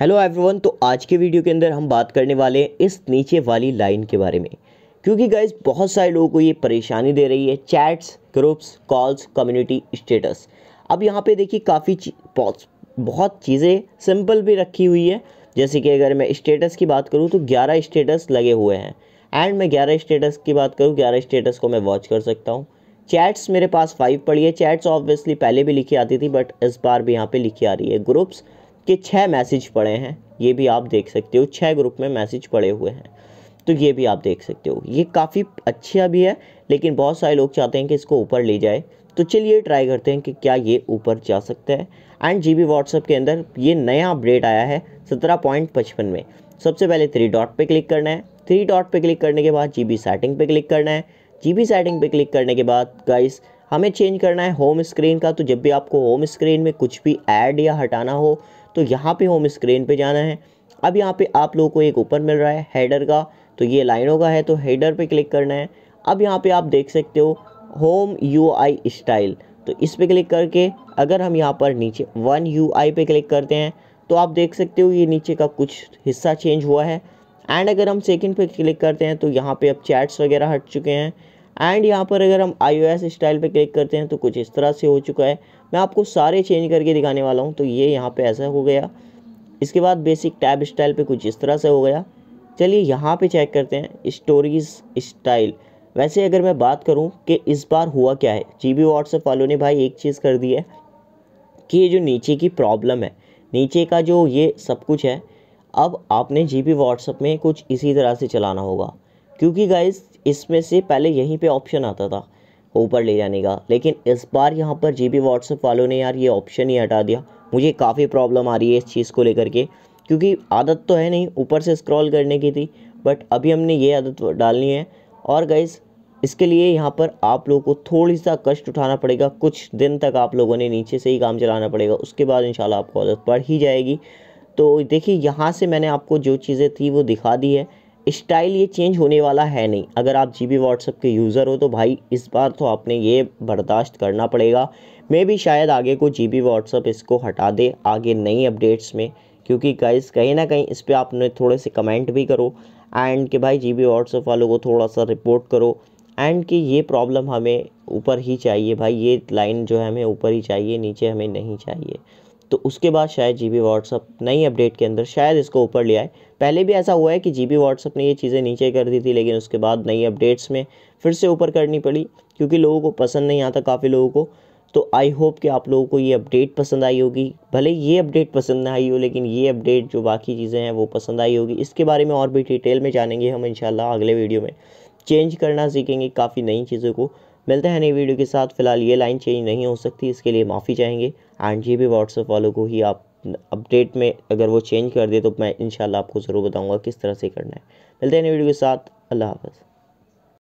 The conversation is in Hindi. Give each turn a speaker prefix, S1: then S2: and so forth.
S1: हेलो एवरीवन तो आज के वीडियो के अंदर हम बात करने वाले हैं इस नीचे वाली लाइन के बारे में क्योंकि गाइज बहुत सारे लोगों को ये परेशानी दे रही है chats groups calls community status अब यहाँ पे देखिए काफ़ी बहुत चीज़ें सिंपल भी रखी हुई है जैसे कि अगर मैं स्टेटस की बात करूँ तो ग्यारह स्टेटस लगे हुए हैं एंड मैं ग्यारह स्टेटस की बात करूँ ग्यारह स्टेटस को मैं वॉच कर सकता हूँ चैट्स मेरे पास फाइव पड़ी है चैट्स ऑब्वियसली पहले भी लिखी आती थी बट इस बार भी यहाँ पे लिखी आ रही है ग्रुप्स के छः मैसेज पड़े हैं ये भी आप देख सकते हो छः ग्रुप में मैसेज पड़े हुए हैं तो ये भी आप देख सकते हो ये काफ़ी अच्छा भी है लेकिन बहुत सारे लोग चाहते हैं कि इसको ऊपर ले जाए तो चलिए ट्राई करते हैं कि क्या ये ऊपर जा सकता है एंड जी बी व्हाट्सएप के अंदर ये नया अपडेट आया है सत्रह पॉइंट पचपन में सबसे पहले थ्री डॉट पर क्लिक करना है थ्री डॉट पर क्लिक करने के बाद जी बी सेटिंग पर क्लिक करना है जी बी सेटिंग पे क्लिक करने के बाद गाइस हमें चेंज करना है होम स्क्रीन का तो जब भी आपको होम स्क्रीन में कुछ भी ऐड या हटाना हो तो यहाँ पे होम स्क्रीन पे जाना है अब यहाँ पे आप लोगों को एक ऊपर मिल रहा है हेडर का तो ये लाइनों का है तो हेडर पे क्लिक करना है अब यहाँ पे आप देख सकते हो होम यू स्टाइल तो इस पर क्लिक करके अगर हम यहाँ पर नीचे वन यू पे क्लिक करते हैं तो आप देख सकते हो ये नीचे का कुछ हिस्सा चेंज हुआ है एंड अगर हम सेकेंड पे क्लिक करते हैं तो यहाँ पे अब चैट्स वगैरह हट चुके हैं एंड यहाँ पर अगर हम आई स्टाइल पे क्लिक करते हैं तो कुछ इस तरह से हो चुका है मैं आपको सारे चेंज करके दिखाने वाला हूँ तो ये यहाँ पे ऐसा हो गया इसके बाद बेसिक टैब स्टाइल पे कुछ इस तरह से हो गया चलिए यहाँ पे चेक करते हैं स्टोरीज स्टाइल वैसे अगर मैं बात करूँ कि इस बार हुआ क्या है जी बी व्हाट्सएप वालों ने भाई एक चीज़ कर दी है कि ये जो नीचे की प्रॉब्लम है नीचे का जो ये सब कुछ है अब आपने जी बी व्हाट्सएप में कुछ इसी तरह से चलाना होगा क्योंकि गाइज इसमें से पहले यहीं पे ऑप्शन आता था ऊपर ले जाने का लेकिन इस बार यहाँ पर जी बी व्हाट्सअप वालों ने यार ये ऑप्शन ही हटा दिया मुझे काफ़ी प्रॉब्लम आ रही है इस चीज़ को लेकर के क्योंकि आदत तो है नहीं ऊपर से स्क्रॉल करने की थी बट अभी हमने ये आदत डालनी है और गाइज इसके लिए यहाँ पर आप लोगों को थोड़ी सा कष्ट उठाना पड़ेगा कुछ दिन तक आप लोगों ने नीचे से ही काम चलाना पड़ेगा उसके बाद इन आपको आदत पड़ ही जाएगी तो देखिए यहाँ से मैंने आपको जो चीज़ें थी वो दिखा दी है स्टाइल ये चेंज होने वाला है नहीं अगर आप जी बी व्हाट्सएप के यूज़र हो तो भाई इस बार तो आपने ये बर्दाश्त करना पड़ेगा मे भी शायद आगे को जी बी व्हाट्सएप इसको हटा दे आगे नई अपडेट्स में क्योंकि गाइस कहीं ना कहीं इस पर आपने थोड़े से कमेंट भी करो एंड कि भाई जी बी व्हाट्सएप वालों को थोड़ा सा रिपोर्ट करो एंड कि ये प्रॉब्लम हमें ऊपर ही चाहिए भाई ये लाइन जो है हमें ऊपर ही चाहिए नीचे हमें नहीं चाहिए तो उसके बाद शायद जी बी व्हाट्सअप नई अपडेट के अंदर शायद इसको ऊपर ले आए पहले भी ऐसा हुआ है कि जी बी व्हाट्सअप ने ये चीज़ें नीचे कर दी थी लेकिन उसके बाद नई अपडेट्स में फिर से ऊपर करनी पड़ी क्योंकि लोगों को पसंद नहीं आता काफ़ी लोगों को तो आई होप कि आप लोगों को ये अपडेट पसंद आई होगी भले ये अपडेट पसंद ना आई हो लेकिन ये अपडेट जो बाकी चीज़ें हैं वो पसंद आई होगी इसके बारे में और भी डिटेल में जानेंगे हम इंशाल्लाह अगले वीडियो में चेंज करना सीखेंगे काफ़ी नई चीज़ों को मिलते हैं नई वीडियो के साथ फिलहाल ये लाइन चेंज नहीं हो सकती इसके लिए माफ़ी चाहेंगे एंड ये भी व्हाट्सअप वालों को ही आप अपडेट में अगर वो चेंज कर दे तो मैं इन आपको ज़रूर बताऊँगा किस तरह से करना है मिलते हैं नई वीडियो के साथ अल्लाह हाफ़